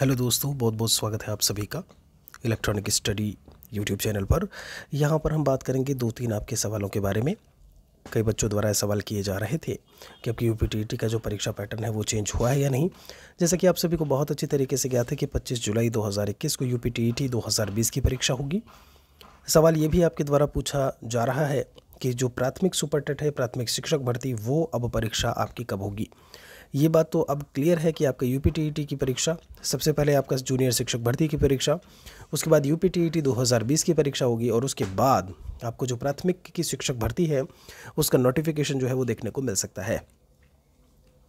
hello दोस्तों बहुत बहुत स्वागत है आप सभी का इलेक्ट्रॉनिक स्टडी यूट्यूब चैनल पर यहाँ पर हम बात करेंगे दो तीन आपके सवालों के बारे में कई बच्चों द्वारा सवाल किए जा रहे थे कि आपकी यू का जो परीक्षा पैटर्न है वो चेंज हुआ है या नहीं जैसा कि आप सभी को बहुत अच्छी तरीके से ज्ञात है कि पच्चीस जुलाई दो को यू पी की परीक्षा होगी सवाल ये भी आपके द्वारा पूछा जा रहा है कि जो प्राथमिक सुपर टेट है प्राथमिक शिक्षक भर्ती वो अब परीक्षा आपकी कब होगी ये बात तो अब क्लियर है कि आपका यू e की परीक्षा सबसे पहले आपका जूनियर शिक्षक भर्ती की परीक्षा उसके बाद यू पी 2020 की परीक्षा होगी और उसके बाद आपको जो प्राथमिक की शिक्षक भर्ती है उसका नोटिफिकेशन जो है वो देखने को मिल सकता है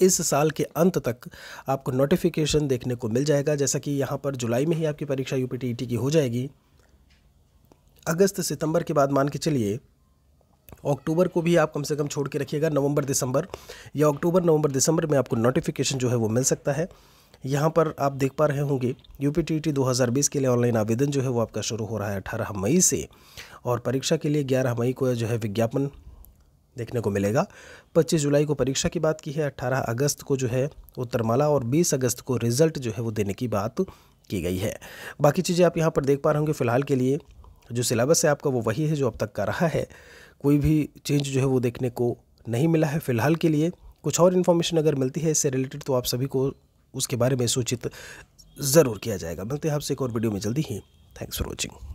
इस साल के अंत तक आपको नोटिफिकेशन देखने को मिल जाएगा जैसा कि यहाँ पर जुलाई में ही आपकी परीक्षा यू e की हो जाएगी अगस्त सितंबर के बाद मान के चलिए अक्टूबर को भी आप कम से कम छोड़ के रखिएगा नवंबर दिसंबर या अक्टूबर नवंबर दिसंबर में आपको नोटिफिकेशन जो है वो मिल सकता है यहाँ पर आप देख पा रहे होंगे यू पी टी के लिए ऑनलाइन आवेदन जो है वो आपका शुरू हो रहा है अठारह मई से और परीक्षा के लिए ग्यारह मई को जो है विज्ञापन देखने को मिलेगा 25 जुलाई को परीक्षा की बात की है 18 अगस्त को जो है उत्तरमाला और 20 अगस्त को रिजल्ट जो है वो देने की बात की गई है बाकी चीज़ें आप यहाँ पर देख पा रहे होंगे फ़िलहाल के लिए जो सिलेबस है आपका वो वही है जो अब तक का रहा है कोई भी चेंज जो है वो देखने को नहीं मिला है फ़िलहाल के लिए कुछ और इन्फॉर्मेशन अगर मिलती है इससे रिलेटेड तो आप सभी को उसके बारे में सूचित ज़रूर किया जाएगा मिलते हैं आपसे एक और वीडियो में जल्दी ही थैंक्स फॉर वॉचिंग